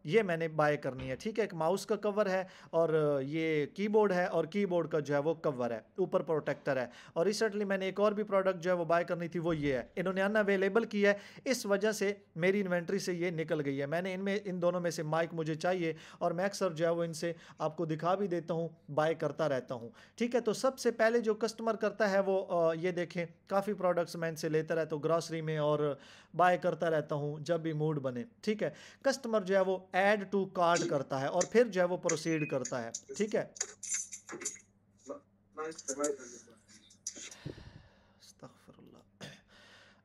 A: ये मैंने बाय करनी है ठीक है एक माउस का कवर है और ये कीबोर्ड है और कीबोर्ड का जो है वो कवर है ऊपर प्रोटेक्टर है और रिसेंटली मैंने एक और भी प्रोडक्ट जो है वो बाय करनी थी वो ये है इन्होंने अन अवेलेबल की है इस वजह से मेरी इन्वेंट्री से ये निकल गई है मैंने इनमें इन दोनों में से माइक मुझे चाहिए और मैं अक्सर जो है वो इनसे आपको दिखा भी देता हूँ बाय करता रहता हूँ ठीक है तो सबसे पहले जो कस्टमर करता करता है वो ये देखें काफ़ी प्रोडक्ट्स मैं इनसे लेता रहता हूँ ग्रॉसरी में और बाय करता रहता हूँ जब भी मूड बने ठीक है कस्टमर जो है वो ऐड टू कार्ड करता है और फिर जो है वो प्रोसीड करता है ठीक है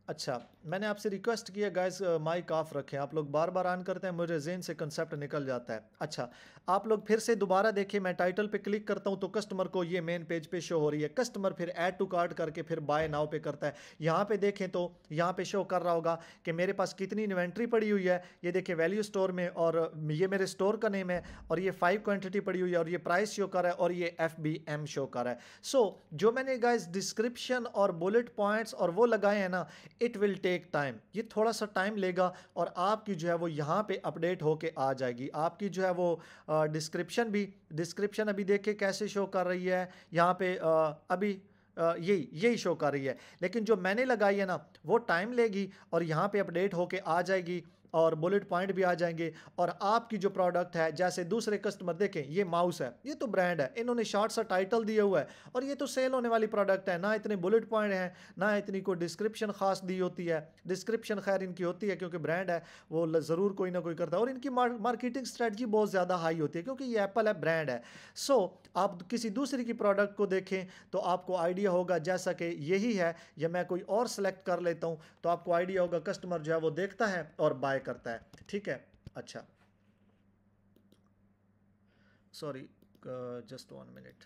A: अच्छा मैंने आपसे रिक्वेस्ट किया गाइस माइक ऑफ रखें आप लोग बार बार ऑन करते हैं मुझे जेन से कंसेप्ट निकल जाता है अच्छा आप लोग फिर से दोबारा देखिए मैं टाइटल पे क्लिक करता हूँ तो कस्टमर को ये मेन पेज पे शो हो रही है कस्टमर फिर ऐड टू कार्ड करके फिर बाय नाव पे करता है यहाँ पे देखें तो यहाँ पे शो कर रहा होगा कि मेरे पास कितनी इन्वेंट्री पड़ी हुई है ये देखिए वैल्यू स्टोर में और ये मेरे स्टोर का नेम है और ये फाइव क्वान्टिटी पड़ी हुई है और ये प्राइस शो कर है और ये एफ शो कर है सो so, जो मैंने गाइज डिस्क्रिप्शन और बुलेट पॉइंट्स और वो लगाए हैं ना it will take take time ये थोड़ा सा टाइम लेगा और आपकी जो है वो यहाँ पे अपडेट होके आ जाएगी आपकी जो है वो डिस्क्रिप्शन भी डिस्क्रिप्शन अभी देखे कैसे शो कर रही है यहाँ पे आ, अभी यही यही शो कर रही है लेकिन जो मैंने लगाई है ना वो टाइम लेगी और यहाँ पे अपडेट होके आ जाएगी और बुलेट पॉइंट भी आ जाएंगे और आपकी जो प्रोडक्ट है जैसे दूसरे कस्टमर देखें ये माउस है ये तो ब्रांड है इन्होंने शॉर्ट सा टाइटल दिया हुआ है और ये तो सेल होने वाली प्रोडक्ट है ना इतने बुलेट पॉइंट हैं ना इतनी कोई डिस्क्रिप्शन खास दी होती है डिस्क्रिप्शन खैर इनकी होती है क्योंकि ब्रांड है वो ज़रूर कोई ना कोई करता है और इनकी मार्केटिंग स्ट्रेटजी बहुत ज़्यादा हाई होती है क्योंकि ये एप्पल है ब्रांड है सो आप किसी दूसरे की प्रोडक्ट को देखें तो आपको आइडिया होगा जैसा कि यही है या मैं कोई और सेलेक्ट कर लेता हूँ तो आपको आइडिया होगा कस्टमर जो है वो देखता है और बाय करता है ठीक है अच्छा सॉरी जस्ट वन मिनट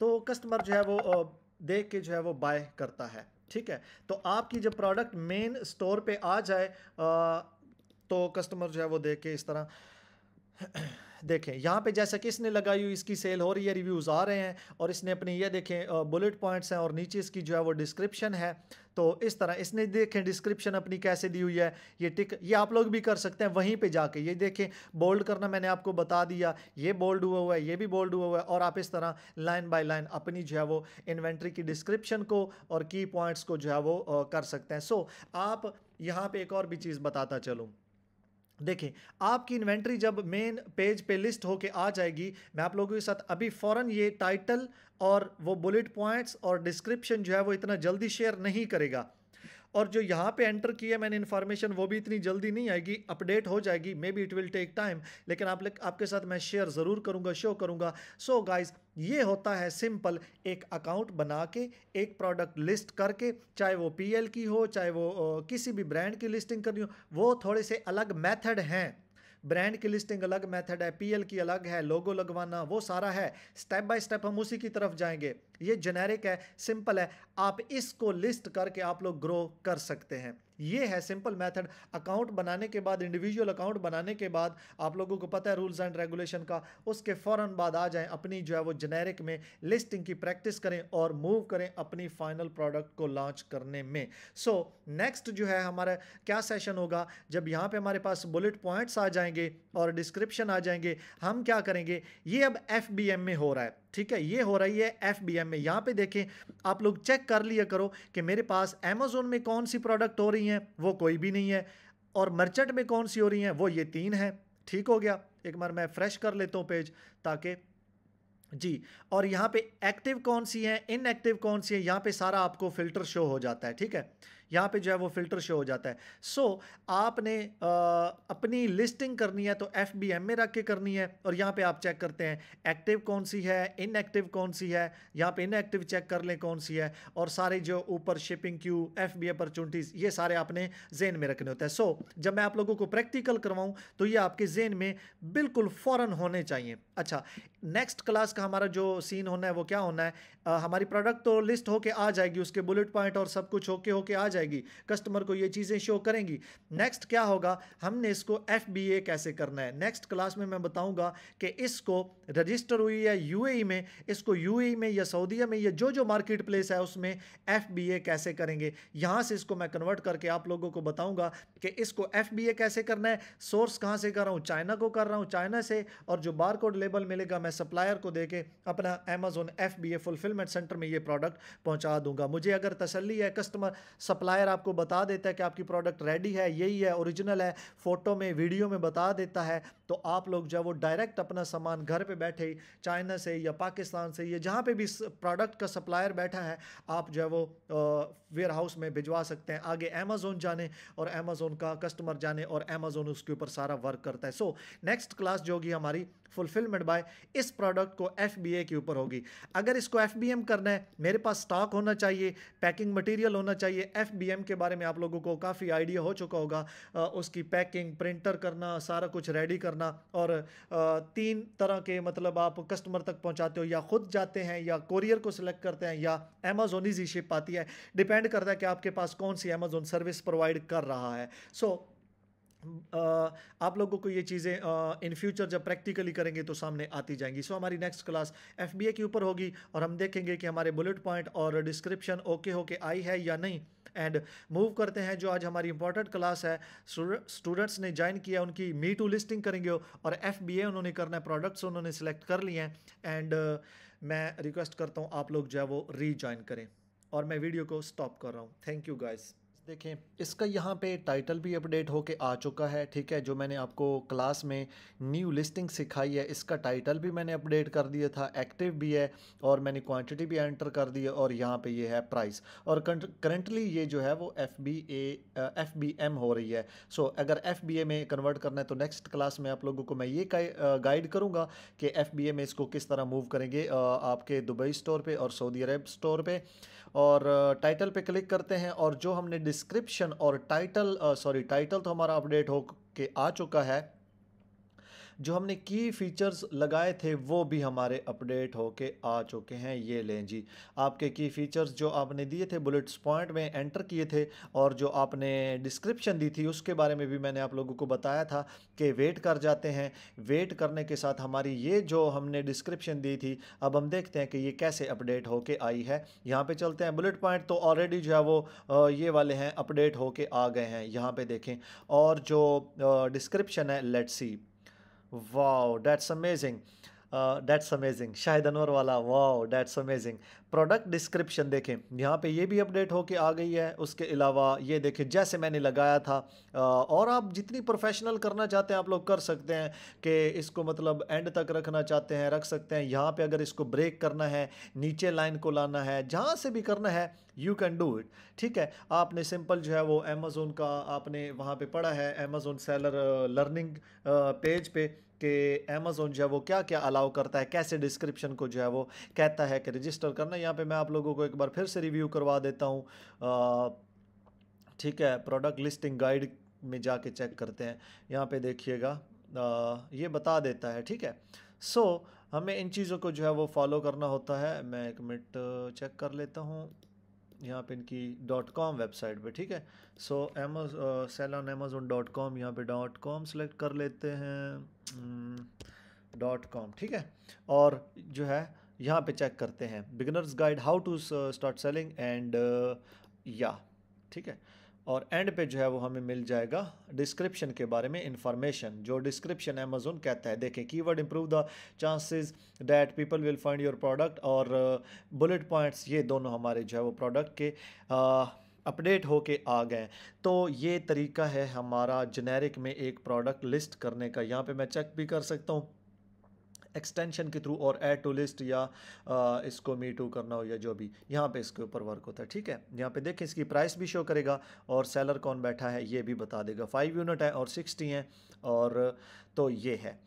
A: तो कस्टमर जो है वो uh, देख के जो है वो बाय करता है ठीक है तो आपकी जब प्रोडक्ट मेन स्टोर पे आ जाए आ, uh, तो कस्टमर जो है वो देख के इस तरह देखें यहाँ पे जैसा कि इसने लगाई हुई इसकी सेल हो रही है रिव्यूज़ आ रहे हैं और इसने अपनी ये देखें बुलेट पॉइंट्स हैं और नीचे इसकी जो है वो डिस्क्रिप्शन है तो इस तरह इसने देखें डिस्क्रिप्शन अपनी कैसे दी हुई है ये टिक ये आप लोग भी कर सकते हैं वहीं पर जाके ये देखें बोल्ड करना मैंने आपको बता दिया ये बोल्ड हुआ हुआ है ये भी बोल्ड हुआ हुआ है और आप इस तरह लाइन बाई लाइन अपनी जो है वो इन्वेंट्री की डिस्क्रिप्शन को और की पॉइंट्स को जो है वो कर सकते हैं सो आप यहाँ पे एक और भी चीज़ बताता चलूँ देखें आपकी इन्वेंट्री जब मेन पेज पे लिस्ट होके आ जाएगी मैं आप लोगों के साथ अभी फ़ौरन ये टाइटल और वो बुलेट पॉइंट्स और डिस्क्रिप्शन जो है वो इतना जल्दी शेयर नहीं करेगा और जो यहाँ पे एंटर की है मैंने इन्फॉर्मेशन वो भी इतनी जल्दी नहीं आएगी अपडेट हो जाएगी maybe it will take time लेकिन आप आपके साथ मैं शेयर ज़रूर करूँगा शो करूँगा सो गाइज ये होता है सिंपल एक अकाउंट बना के एक प्रोडक्ट लिस्ट करके चाहे वो पी की हो चाहे वो किसी भी ब्रांड की लिस्टिंग करनी हो वो थोड़े से अलग मैथड हैं ब्रांड की लिस्टिंग अलग मेथड है पीएल की अलग है लोगो लगवाना वो सारा है स्टेप बाय स्टेप हम उसी की तरफ जाएंगे ये जेनेरिक है सिंपल है आप इसको लिस्ट करके आप लोग ग्रो कर सकते हैं ये है सिंपल मेथड अकाउंट बनाने के बाद इंडिविजुअल अकाउंट बनाने के बाद आप लोगों को पता है रूल्स एंड रेगुलेशन का उसके फ़ौरन बाद आ जाएं अपनी जो है वो जेनेरिक में लिस्टिंग की प्रैक्टिस करें और मूव करें अपनी फाइनल प्रोडक्ट को लॉन्च करने में सो नेक्स्ट जो है हमारा क्या सेशन होगा जब यहाँ पर हमारे पास बुलेट पॉइंट्स आ जाएंगे और डिस्क्रिप्शन आ जाएंगे हम क्या करेंगे ये अब एफ में हो रहा है ठीक है ये हो रही है एफ में यहाँ पे देखें आप लोग चेक कर लिया करो कि मेरे पास अमेजोन में कौन सी प्रोडक्ट हो रही हैं वो कोई भी नहीं है और मर्चेंट में कौन सी हो रही हैं वो ये तीन हैं ठीक हो गया एक बार मैं फ्रेश कर लेता हूँ पेज ताकि जी और यहाँ पे एक्टिव कौन सी है इनएक्टिव कौन सी है यहाँ पे सारा आपको फिल्टर शो हो जाता है ठीक है यहाँ पे जो है वो फ़िल्टर शो हो जाता है सो so, आपने आ, अपनी लिस्टिंग करनी है तो एफ बी एम में रख के करनी है और यहाँ पे आप चेक करते हैं एक्टिव कौन सी है इनएक्टिव कौन सी है यहाँ पे इनएक्टिव चेक कर लें कौन सी है और सारे जो ऊपर shipping Q F B opportunities ये सारे आपने जेन में रखने होते हैं सो so, जब मैं आप लोगों को प्रैक्टिकल करवाऊँ तो ये आपके जेन में बिल्कुल फ़ौरन होने चाहिए अच्छा नेक्स्ट क्लास का हमारा जो सीन होना है वो क्या होना है आ, हमारी प्रोडक्ट तो लिस्ट होके आ जाएगी उसके बुलेट पॉइंट और सब कुछ होके होके आ जाएगी जाएगी कस्टमर को ये चीज़ें शो करेंगी नेक्स्ट क्या होगा हमने इसको एफ कैसे करना है नेक्स्ट क्लास में मैं बताऊँगा कि इसको रजिस्टर हुई है यू e में इसको यू e में या सऊदीया में या जो जो मार्केट प्लेस है उसमें एफ कैसे करेंगे यहाँ से इसको मैं कन्वर्ट करके आप लोगों को बताऊँगा कि इसको एफ कैसे करना है सोर्स कहाँ से कर रहा हूँ चाइना को कर रहा हूँ चाइना से और जो बार कोड लेबल मिलेगा मैं सप्लायर को दे के अपना Amazon F B fulfillment center में ये प्रोडक्ट पहुँचा दूंगा मुझे अगर तसली है कस्टमर सप्लाई सप्लायर आपको बता देता है कि आपकी प्रोडक्ट रेडी है यही है ओरिजिनल है फ़ोटो में वीडियो में बता देता है तो आप लोग जो है वो डायरेक्ट अपना सामान घर पर बैठे ही चाइना से या पाकिस्तान से या जहाँ पर भी प्रोडक्ट का सप्लायर बैठा है आप जो है वो वेयर हाउस में भिजवा सकते हैं आगे अमेज़ोन जाने और अमेज़ोन का कस्टमर जाने और अमेज़ोन उसके ऊपर सारा वर्क करता है सो नेक्स्ट क्लास जो होगी हमारी फुलफिलमेंट बाय इस प्रोडक्ट को एफ के ऊपर होगी अगर इसको एफ करना है मेरे पास स्टॉक होना चाहिए पैकिंग मटेरियल होना चाहिए एफ के बारे में आप लोगों को काफ़ी आइडिया हो चुका होगा उसकी पैकिंग प्रिंटर करना सारा कुछ रेडी करना और तीन तरह के मतलब आप कस्टमर तक पहुंचाते हो या खुद जाते हैं या कोरियर को सिलेक्ट करते हैं या अमेजोन इजी शिप आती है डिपेंड करता है कि आपके पास कौन सी अमेजोन सर्विस प्रोवाइड कर रहा है सो so, आप लोगों को ये चीज़ें इन फ्यूचर जब प्रैक्टिकली करेंगे तो सामने आती जाएंगी सो so, हमारी नेक्स्ट क्लास एफ के ऊपर होगी और हम देखेंगे कि हमारे बुलेट पॉइंट और डिस्क्रिप्शन ओके होके आई है या नहीं एंड मूव करते हैं जो आज हमारी इंपॉर्टेंट क्लास है स्टूडेंट्स ने ज्वाइन किया उनकी मी टू लिस्टिंग करेंगे और एफ उन्होंने करना है प्रोडक्ट्स उन्होंने सेलेक्ट कर लिए हैं एंड मैं रिक्वेस्ट करता हूँ आप लोग जो है वो रीजॉइन करें और मैं वीडियो को स्टॉप कर रहा हूँ थैंक यू गाइज़ देखें इसका यहाँ पे टाइटल भी अपडेट होके आ चुका है ठीक है जो मैंने आपको क्लास में न्यू लिस्टिंग सिखाई है इसका टाइटल भी मैंने अपडेट कर दिया था एक्टिव भी है और मैंने क्वांटिटी भी एंटर कर दी है और यहाँ पे ये है प्राइस और करंटली ये जो है वो F B A F B M हो रही है सो so, अगर एफ बी ए में कन्वर्ट करना है तो नेक्स्ट क्लास में आप लोगों को मैं ये गाइड करूँगा कि एफ बी ए में इसको किस तरह मूव करेंगे आपके दुबई स्टोर पर और सऊदी अरब स्टोर पर और टाइटल पर क्लिक करते हैं और जो हमने डिस्क्रिप्शन और टाइटल सॉरी टाइटल तो हमारा अपडेट हो के आ चुका है जो हमने की फ़ीचर्स लगाए थे वो भी हमारे अपडेट होके आ चुके हैं ये लें जी आपके की फ़ीचर्स जो आपने दिए थे बुलेट्स पॉइंट में एंटर किए थे और जो आपने डिस्क्रिप्शन दी थी उसके बारे में भी मैंने आप लोगों को बताया था कि वेट कर जाते हैं वेट करने के साथ हमारी ये जो हमने डिस्क्रिप्शन दी थी अब हम देखते हैं कि ये कैसे अपडेट होके आई है यहाँ पर चलते हैं बुलेट पॉइंट तो ऑलरेडी जो है वो ये वाले हैं अपडेट होके आ गए हैं यहाँ पर देखें और जो डिस्क्रिप्शन है let's see wow that's amazing that's amazing Shahid Anwar वाला wow that's amazing product description देखें यहाँ पे ये भी अपडेट होके आ गई है उसके अलावा ये देखें जैसे मैंने लगाया था uh, और आप जितनी प्रोफेशनल करना चाहते हैं आप लोग कर सकते हैं कि इसको मतलब एंड तक रखना चाहते हैं रख सकते हैं यहाँ पे अगर इसको ब्रेक करना है नीचे लाइन को लाना है जहाँ से भी करना है यू कैन डू इट ठीक है आपने सिंपल जो है वो अमेज़ोन का आपने वहाँ पर पढ़ा है अमेज़ोन सेलर लर्निंग पेज पे कि अमेज़ोन जो है वो क्या क्या अलाउ करता है कैसे डिस्क्रिप्शन को जो है वो कहता है कि रजिस्टर करना यहाँ पे मैं आप लोगों को एक बार फिर से रिव्यू करवा देता हूँ ठीक है प्रोडक्ट लिस्टिंग गाइड में जाके चेक करते हैं यहाँ पे देखिएगा ये बता देता है ठीक है सो so, हमें इन चीज़ों को जो है वो फॉलो करना होता है मैं एक मिनट चेक कर लेता हूँ यहाँ पे इनकी डॉट कॉम वेबसाइट पे ठीक है सो एमोज sell on Amazon dot com यहाँ पर डॉट कॉम सेलेक्ट कर लेते हैं डॉट कॉम हम्म, ठीक है और जो है यहाँ पे चेक करते हैं beginners guide how to start selling and या ठीक है और एंड पे जो है वो हमें मिल जाएगा डिस्क्रिप्शन के बारे में इंफॉर्मेशन जो डिस्क्रिप्शन अमेजोन कहता है देखें keyword improve the chances that people will find your product और बुलेट uh, पॉइंट्स ये दोनों हमारे जो है वो प्रोडक्ट के अपडेट uh, होके आ गए तो ये तरीका है हमारा जेनेरिक में एक प्रोडक्ट लिस्ट करने का यहाँ पे मैं चेक भी कर सकता हूँ एक्सटेंशन के थ्रू और एड टू लिस्ट या इसको मी टू करना हो या जो भी यहाँ पे इसके ऊपर वर्क होता है ठीक है यहाँ पे देखें इसकी प्राइस भी शो करेगा और सेलर कौन बैठा है ये भी बता देगा फाइव यूनिट है और सिक्सटी हैं और तो ये है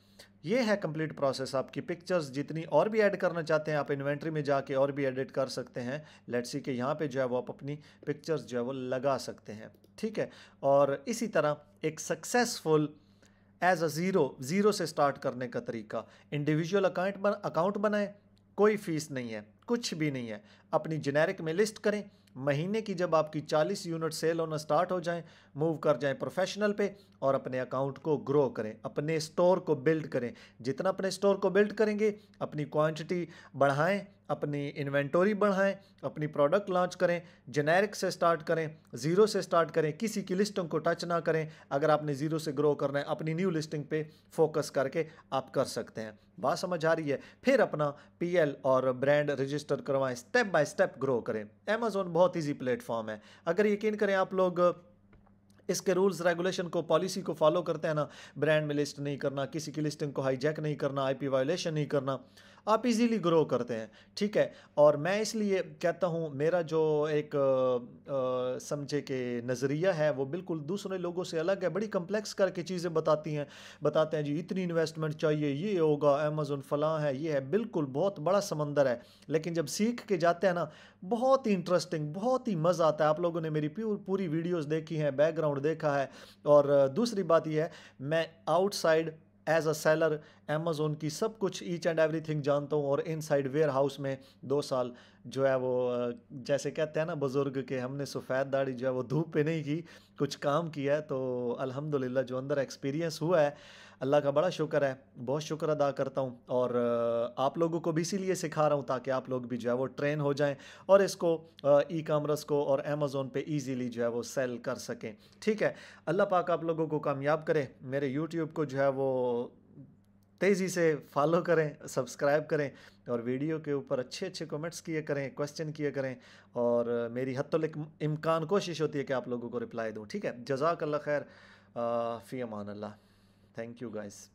A: ये है कंप्लीट प्रोसेस आपकी पिक्चर्स जितनी और भी ऐड करना चाहते हैं आप इन्वेंट्री में जाके और भी एडिट कर सकते हैं लेट्स सी के यहाँ पे जो है वो आप अपनी पिक्चर्स जो है वो लगा सकते हैं ठीक है और इसी तरह एक successful as a zero zero से स्टार्ट करने का तरीका इंडिविजुअल अकाउंट बन अकाउंट बनाएं कोई फ़ीस नहीं है कुछ भी नहीं है अपनी जेनेरिक में लिस्ट करें महीने की जब आपकी 40 यूनिट सेल होना स्टार्ट हो जाएं मूव कर जाएं प्रोफेशनल पे और अपने अकाउंट को ग्रो करें अपने स्टोर को बिल्ड करें जितना अपने स्टोर को बिल्ड करेंगे अपनी क्वांटिटी बढ़ाएं अपनी इन्वेंटोरी बढ़ाएं अपनी प्रोडक्ट लॉन्च करें जेनेरिक से स्टार्ट करें ज़ीरो से स्टार्ट करें किसी की लिस्टिंग को टच ना करें अगर आपने ज़ीरो से ग्रो करना है अपनी न्यू लिस्टिंग पे फोकस करके आप कर सकते हैं बात समझ आ रही है फिर अपना पीएल और ब्रांड रजिस्टर करवाएं स्टेप बाय स्टेप ग्रो करें अमेजोन बहुत ईजी प्लेटफॉर्म है अगर यकीन करें आप लोग इसके रूल्स रेगुलेशन को पॉलिसी को फॉलो करते हैं ना ब्रांड में लिस्ट नहीं करना किसी की लिस्टिंग को हाईजैक नहीं करना आईपी वायोलेशन नहीं करना आप इजीली ग्रो करते हैं ठीक है और मैं इसलिए कहता हूँ मेरा जो एक समझे कि नज़रिया है वो बिल्कुल दूसरे लोगों से अलग है बड़ी कम्प्लेक्स करके चीज़ें बताती हैं बताते हैं जी इतनी इन्वेस्टमेंट चाहिए ये होगा अमेजोन फ़लाँ है ये है बिल्कुल बहुत बड़ा समंदर है लेकिन जब सीख के जाते हैं ना बहुत ही इंटरेस्टिंग बहुत ही मज़ा आता है आप लोगों ने मेरी पूरी वीडियोज़ देखी हैं बैकग्राउंड देखा है और दूसरी बात यह है मैं outside as a seller Amazon की सब कुछ ईच एंड एवरीथिंग जानता हूँ और इन साइड वेयर हाउस में दो साल जो है वो जैसे कहते हैं ना बुज़ुर्ग के हमने सफ़ेद दाढ़ी जो है वो धूप पे नहीं की कुछ काम किया है तो अलहमदिल्ला जो अंदर एक्सपीरियंस हुआ है अल्लाह का बड़ा शुक्र है बहुत शुक्र अदा करता हूँ और आप लोगों को भी इसीलिए सिखा रहा हूँ ताकि आप लोग भी जो है वो ट्रेन हो जाएं और इसको ई कामर्स को और अमेज़ोन पे इजीली जो है वो सेल कर सकें ठीक है अल्लाह पाक आप लोगों को कामयाब करे मेरे यूट्यूब को जो है वो तेज़ी से फॉलो करें सब्सक्राइब करें और वीडियो के ऊपर अच्छे अच्छे कमेंट्स किए करें क्वेश्चन किए करें और मेरी हतल इम्कान कोशिश होती है कि आप लोगों को रिप्लाई दूँ ठीक है जजाक खैर फ़ी अमान अल्लाह Thank you guys.